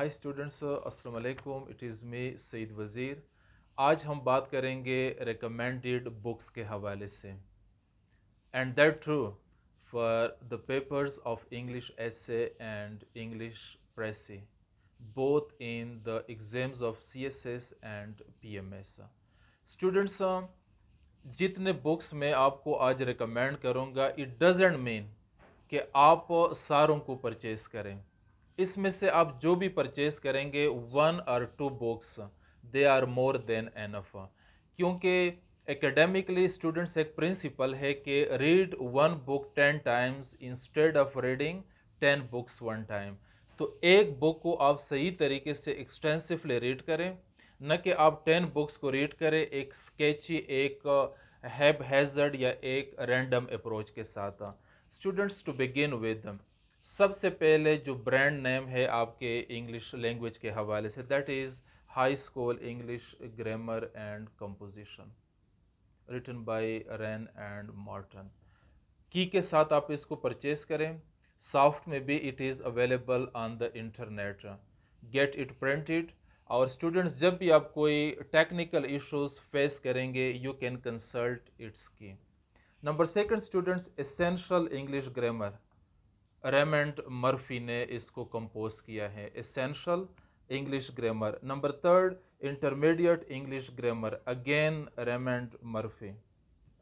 Hi students अस्सलाम वालेकुम it is me Saeed वज़ीर आज हम बात करेंगे रिकमेंडेड बुक्स के हवाले से and that true for the papers of English essay and English precis both in the exams of CSS and PMS students जितने बुक्स मैं आपको आज रिकमेंड करूँगा इट डजेंट मीन कि आप सारों को परचेज़ करें इसमें से आप जो भी परचेज करेंगे वन और two books they are more than enough क्योंकि एकेडमिकली स्टूडेंट्स एक प्रिंसिपल है कि read one book ten times instead of reading ten books one time तो एक बुक को आप सही तरीके से एक्सटेंसिवली रीड करें न कि आप टेन बुक्स को रीड करें एक स्केची एक हैब uh, हैजर्ड या एक रैंडम अप्रोच के साथ स्टूडेंट्स टू बिगिन विद सबसे पहले जो ब्रांड नेम है आपके इंग्लिश लैंग्वेज के हवाले से that is high school English grammar and composition written by Wren and Martin की के साथ आप इसको परचेज़ करें सॉफ्ट में भी it is available on the internet get it printed और स्टूडेंट्स जब भी आप कोई टेक्निकल इश्यूज फेस करेंगे you can consult its key number second students essential English grammar Raymond Murphy ने इसको कंपोज किया है essential English grammar number third intermediate English grammar again Raymond Murphy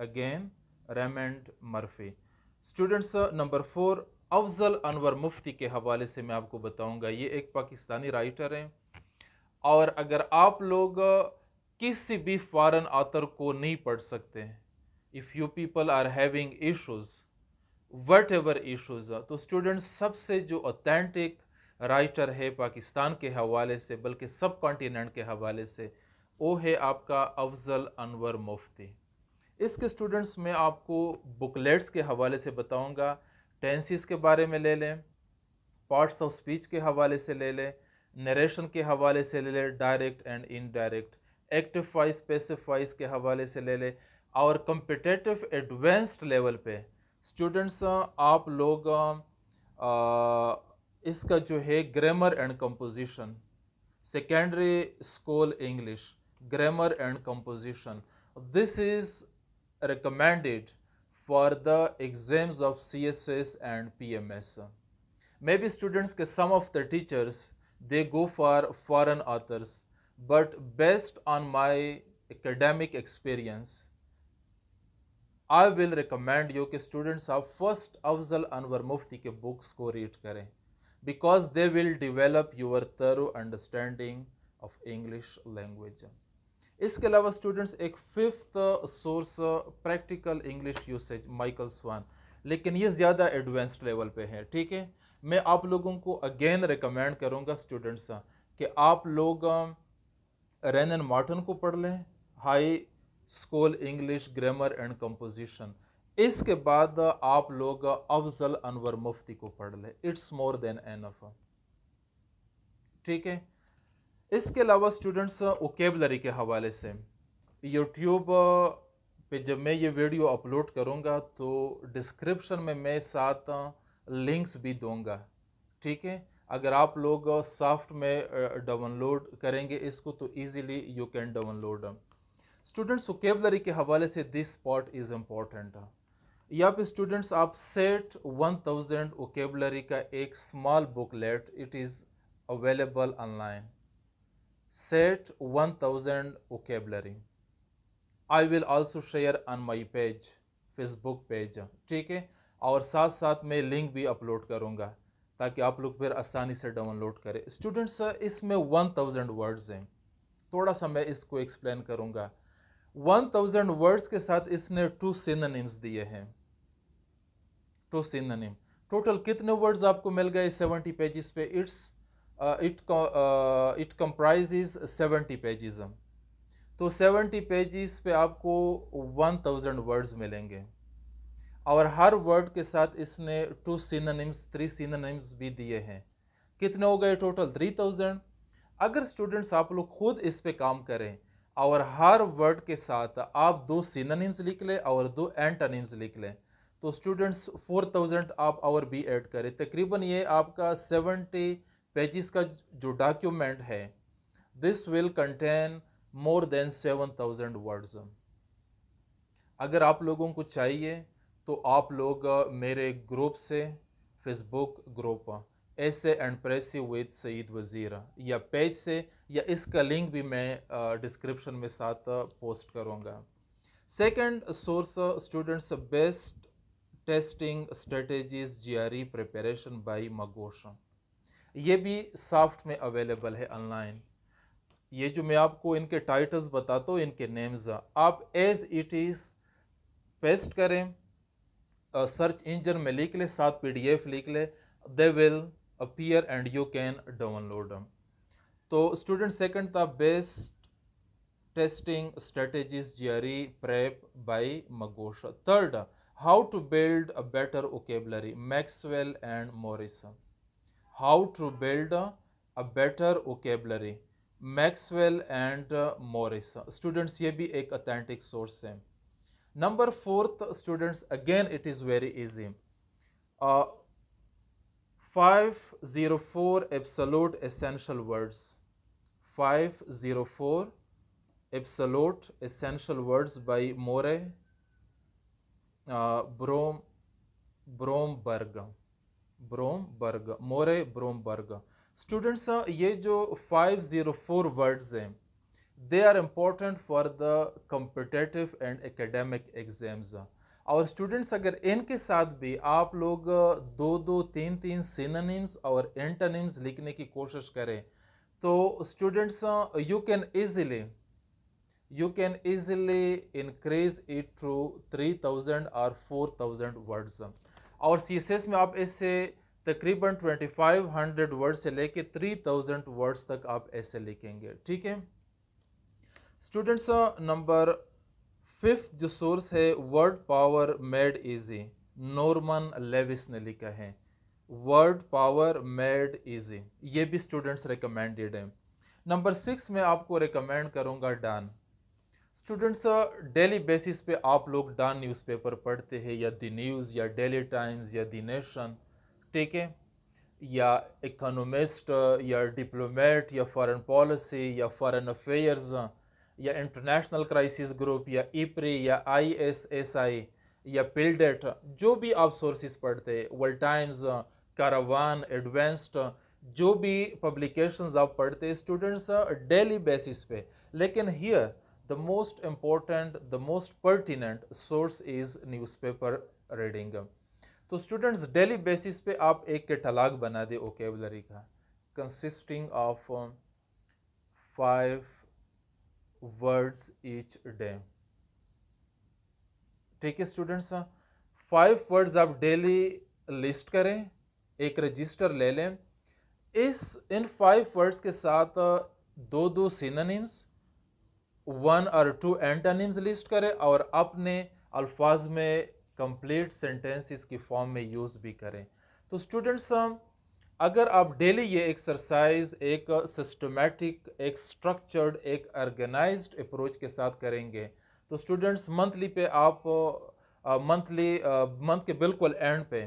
again Raymond Murphy students number four Afzal Anwar Mufti के हवाले से मैं आपको बताऊंगा ये एक पाकिस्तानी राइटर हैं और अगर आप लोग uh, किसी भी फॉरेन आतर को नहीं पढ़ सकते if you people are having issues whatever issues तो स्टूडेंट सबसे जो ऑथेंटिक राइटर है पाकिस्तान के हवाले से बल्कि सब कॉन्टीनेंट के हवाले से वो है आपका अफजल अनवर मुफ्ती इसके स्टूडेंट्स में आपको बुकलेट्स के हवाले से बताऊंगा टेंसिस के बारे में ले लें पार्ट्स ऑफ स्पीच के हवाले से ले लें नरेशन के हवाले से ले लें डायरेक्ट एंड इनडायरेक्ट एक्टिफाइज स्पेसिफाइज के हवाले से ले लें और कम्पिटेटिव एडवांस्ड लेवल पे स्टूडेंट्स आप लोग इसका जो है grammar and composition secondary school English grammar and composition this is recommended for the exams of C S S and P M S may be students के some of the teachers they go for foreign authors but based on my academic experience I will recommend you कि students आप first Afzal Anwar Mufti के books को read करें because they will develop your thorough understanding of English language इसके अलावा students एक fifth source practical English usage Michael Swan लेकिन ये ज़्यादा एडवांस्ड लेवल पे है ठीक है मैं आप लोगों को अगेन रिकमेंड करूँगा स्टूडेंट्स कि आप लोग एंड मार्टन को पढ़ लें high school English grammar and composition इसके बाद आप लोग अफजल अनवर मुफ्ती को पढ़ ले इट्स मोर देन एनफ ठीक है इसके अलावा स्टूडेंट्स ओकेबलरी के हवाले से यूट्यूब पे जब मैं ये वीडियो अपलोड करूँगा तो डिस्क्रिप्शन में मैं साथ लिंक्स भी दूँगा ठीक है अगर आप लोग सॉफ्ट में डाउनलोड करेंगे इसको तो easily you can download students vocabulary तो के हवाले से दिस पार्ट इज़ इम्पॉर्टेंट यहाँ पे स्टूडेंट्स आप सेट 1000 थाउजेंड वोकेबलरी का एक small booklet it is available online set 1000 thousand vocabulary I will also share on my page Facebook page ठीक है और साथ साथ मैं लिंक भी अपलोड करूँगा ताकि आप लोग फिर आसानी से डाउनलोड करें स्टूडेंट्स इसमें वन थाउजेंड वर्ड्स हैं थोड़ा सा मैं इसको एक्सप्लेन करूँगा थाउजेंड वर्ड्स के साथ इसने टू सिनोनिम्स दिए हैं टू सिनोनिम टोटल कितने वर्ड्स आपको मिल गए सेवेंटी पेजेस पे it's it it comprise is seventy pages तो सेवेंटी पेजेस पे आपको थाउजेंड वर्ड्स मिलेंगे और हर वर्ड के साथ इसने टू सिनोनिम्स थ्री सिनोनिम्स भी दिए हैं कितने हो गए टोटल थ्री थाउजेंड अगर स्टूडेंट्स आप लोग खुद इस पे काम करें और हर वर्ड के साथ आप दो सिनोनिम्स लिख लें और दो एंटोनिम्स लिख लें तो स्टूडेंट्स फोर थाउजेंड आप और भी ऐड करें तकरीबन ये आपका सेवेंटी पेजेस का जो डॉक्यूमेंट है this will contain more than seven thousand words अगर आप लोगों को चाहिए तो आप लोग मेरे ग्रुप से Facebook group essay and precis with Saeed Wazira या पेज से या इसका लिंक भी मैं डिस्क्रिप्शन में साथ पोस्ट करूँगा second source students best testing strategies GRE preparation by Magoosh ये भी सॉफ्ट में अवेलेबल है ऑनलाइन ये जो मैं आपको इनके टाइटल्स बताता हूँ इनके नेम्स आप एज इट इज़ पेस्ट करें सर्च इंजन में लिख लें साथ पीडीएफ लिख लें they will appear and you can download them तो स्टूडेंट सेकंड था best testing strategies GRE prep by Magoosh third how to build a better vocabulary Maxwell and Morrison how to build a better vocabulary Maxwell and Morrison students ये भी एक authentic source है number fourth students again it is very easy 504 absolute essential words 504 absolute essential words by Morey uh, Brom Bromberg Bromberg Morey Bromberg students ये जो 504 words हैं they are important for the competitive and academic exams और students अगर एन के साथ भी आप लोग दो दो तीन तीन सिनोनिम्स और एंटोनिम्स लिखने की कोशिश करें तो students you can easily you can easily increase it to three thousand और फोर थाउजेंड वर्ड्स और सी एस एस में आप ऐसे तकरीबन ट्वेंटी फाइव हंड्रेड वर्ड से लेके थ्री थाउजेंड वर्ड्स तक आप ऐसे लिखेंगे ठीक है स्टूडेंट्स नंबर फिफ्थ जो सोर्स है word power made easy Norman Lewis ने लिखा है वर्ड पावर मेड इजी ये भी स्टूडेंट्स रिकमेंडेड है नंबर सिक्स में आपको रिकमेंड करूँगा डान स्टूडेंट्स डेली बेसिस पे आप लोग डान न्यूज़पेपर पढ़ते हैं या दी न्यूज़ या डेली टाइम्स या दी नेशन ठीक है या इकोनोमिस्ट या डिप्लोमेट या फॉरेन पॉलिसी या फॉरेन अफेयर्स या इंटरनेशनल क्राइसिस ग्रुप या ईपरी e या आईएसएसआई या पिलडेट जो भी आप सोर्सेस पढ़ते वर्ल्ड टाइम्स कारावान एडवांस्ड जो भी पब्लिकेशंस आप पढ़ते स्टूडेंट्स डेली बेसिस पे लेकिन here the most important the most pertinent source is newspaper reading तो स्टूडेंट्स डेली बेसिस पे आप एक कैटलाग बना दे ओकेबलरी का consisting of five words each day ठीक है स्टूडेंट्स फाइव वर्ड्स आप डेली लिस्ट करें एक रजिस्टर ले लें इस इन फाइव वर्ड्स के साथ हाँ, दो दो सिनोनिम्स वन और टू एंटोनिम्स लिस्ट करें और अपने अल्फाज में कंप्लीट सेंटेंस इसकी फॉर्म में यूज़ भी करें तो स्टूडेंट्स अगर आप डेली ये एक्सरसाइज एक सिस्टमेटिक एक स्ट्रक्चर्ड एक ऑर्गेनाइज्ड अप्रोच के साथ करेंगे तो स्टूडेंट्स मंथली पे आप मंथली मंथ के बिल्कुल एंड पे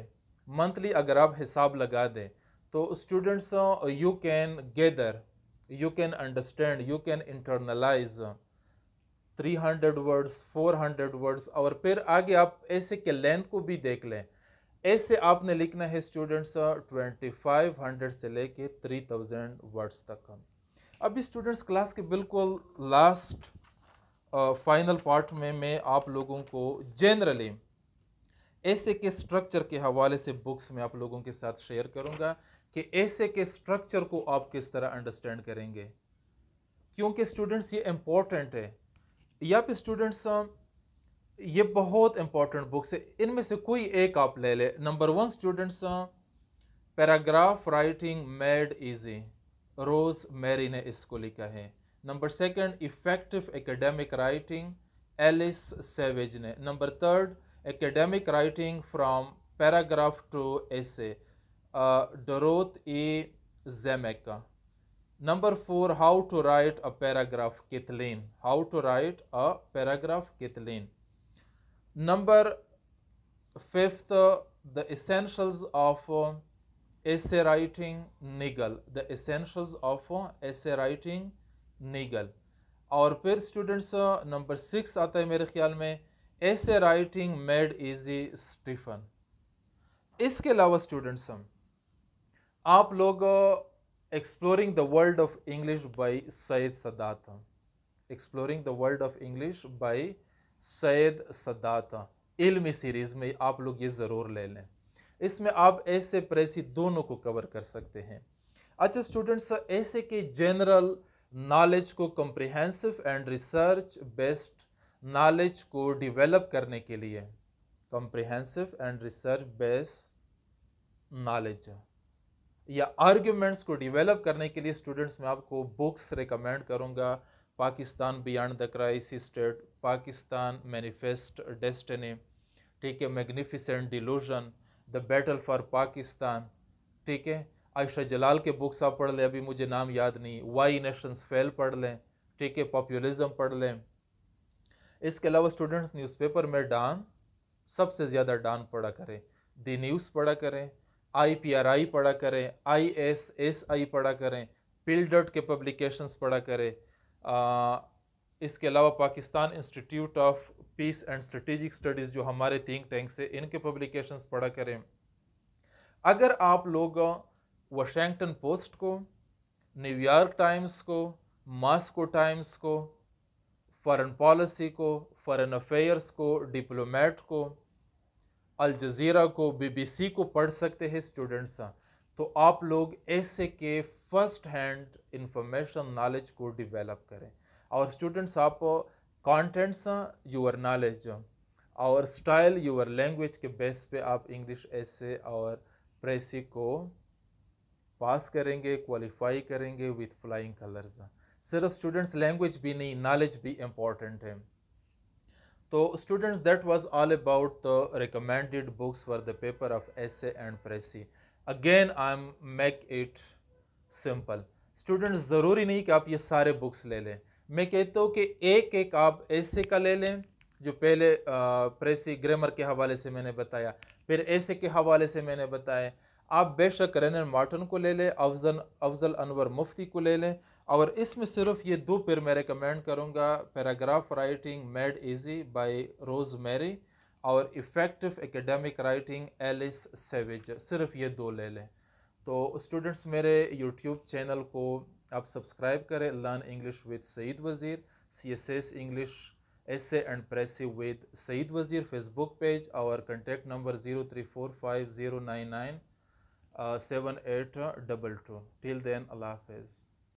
मंथली अगर आप हिसाब लगा दें तो students you can gather you can understand you can internalise 300 words 400 words और फिर आगे आप ऐसे के लेंथ को भी देख लें ऐसे आपने लिखना है स्टूडेंट्स ट्वेंटी फाइव हंड्रेड से लेके थ्री थाउजेंड वर्ड्स तक का अभी स्टूडेंट्स क्लास के बिल्कुल लास्ट फाइनल पार्ट में मैं आप लोगों को जनरली ऐसे के स्ट्रक्चर के हवाले से बुक्स में आप लोगों के साथ शेयर करूंगा कि ऐसे के स्ट्रक्चर को आप किस तरह अंडरस्टैंड करेंगे क्योंकि स्टूडेंट्स ये इम्पोर्टेंट है या फिर स्टूडेंट्स ये बहुत इंपॉर्टेंट बुक्स है इनमें से कोई एक आप ले ले number one students paragraph writing made easy Rose Mary ने इसको लिखा है number second effective academic writing Alice Savage ने number third academic writing from paragraph to essay Dorothy E Zemach number four how to write a paragraph Caitlin how to write a paragraph Caitlin Number fifth, the essentials of uh, essay writing Nagel. The essentials of uh, essay writing Nagel. और फिर students number six आता है मेरे ख्याल में ऐसे writing made easy Stephen इसके अलावा स्टूडेंट्स हम um, आप लोग exploring the world of English by Saeed Sadat exploring the world of English by Saeed Sadat Ilmi series में आप लोग ये ज़रूर ले लें इसमें आप ऐसे प्रेसी दोनों को कवर कर सकते हैं अच्छा स्टूडेंट्स ऐसे के जनरल नॉलेज को comprehensive and research based knowledge को डेवलप करने के लिए comprehensive and research based knowledge या आर्ग्यूमेंट्स को डेवलप करने के लिए स्टूडेंट्स मैं आपको बुक्स रिकमेंड करूँगा Pakistan beyond the crisis state Pakistan manifest destiny ठीक है magnificent delusion the battle for Pakistan ठीक है आयशा जलाल के बुक्स आप पढ़ लें अभी मुझे नाम याद नहीं वाई नेशंस फेल पढ़ लें ठीक है पॉपुलिज़म पढ़ लें इसके अलावा स्टूडेंट्स न्यूज़पेपर में डान सबसे ज़्यादा डान पढ़ा करें दी न्यूज़ पढ़ा करें आई पी आर आई पढ़ा करें आई एस एस आई पढ़ा करें डॉट के पब्लिकेशंस पढ़ा करें इसके अलावा Pakistan institute of peace and strategic studies जो हमारे थिंक टैंक से इनके पब्लिकेशंस पढ़ा करें अगर आप लोग वाशिंगटन पोस्ट को न्यूयॉर्क टाइम्स को मास्को टाइम्स को फॉरेन पॉलिसी को फॉरेन अफेयर्स को डिप्लोमेट को अल जजीरा को बीबीसी को पढ़ सकते हैं स्टूडेंट्स तो आप लोग ऐसे के फर्स्ट हैंड इंफॉर्मेशन नॉलेज को डेवलप करें और स्टूडेंट्स आप कॉन्टेंट्स योर नॉलेज और स्टाइल योर लैंग्वेज के बेस पे आप इंग्लिश ऐसे और प्रेसी को पास करेंगे क्वालिफाई करेंगे विथ फ्लाइंग कलर्स सिर्फ स्टूडेंट्स लैंग्वेज भी नहीं नॉलेज भी इम्पॉर्टेंट है तो students that was all about the recommended books for the paper of essay and precis again I am make it simple student ज़रूरी नहीं कि आप ये सारे बुक्स ले लें मैं कहता हूँ कि एक एक आप ऐसे का ले लें जो पहले प्रेसी ग्रामर के हवाले से मैंने बताया फिर ऐसे के हवाले से मैंने बताया आप बेशक रेनर मार्टन को ले लें अफजल अफजल अनवर मुफ्ती को ले लें और इसमें सिर्फ ये दो पेर मैं रिकमेंड करूँगा paragraph writing made easy by Rose Mary और effective academic writing Alice Savage सिर्फ ये दो ले लें तो स्टूडेंट्स मेरे यूट्यूब चैनल को आप सब्सक्राइब करें learn English with Saeed Wazir C S S English essay and precis with Saeed Wazir Facebook page और contact number zero three four five zero nine nine seven eight double two till then अल्लाह हाफिज़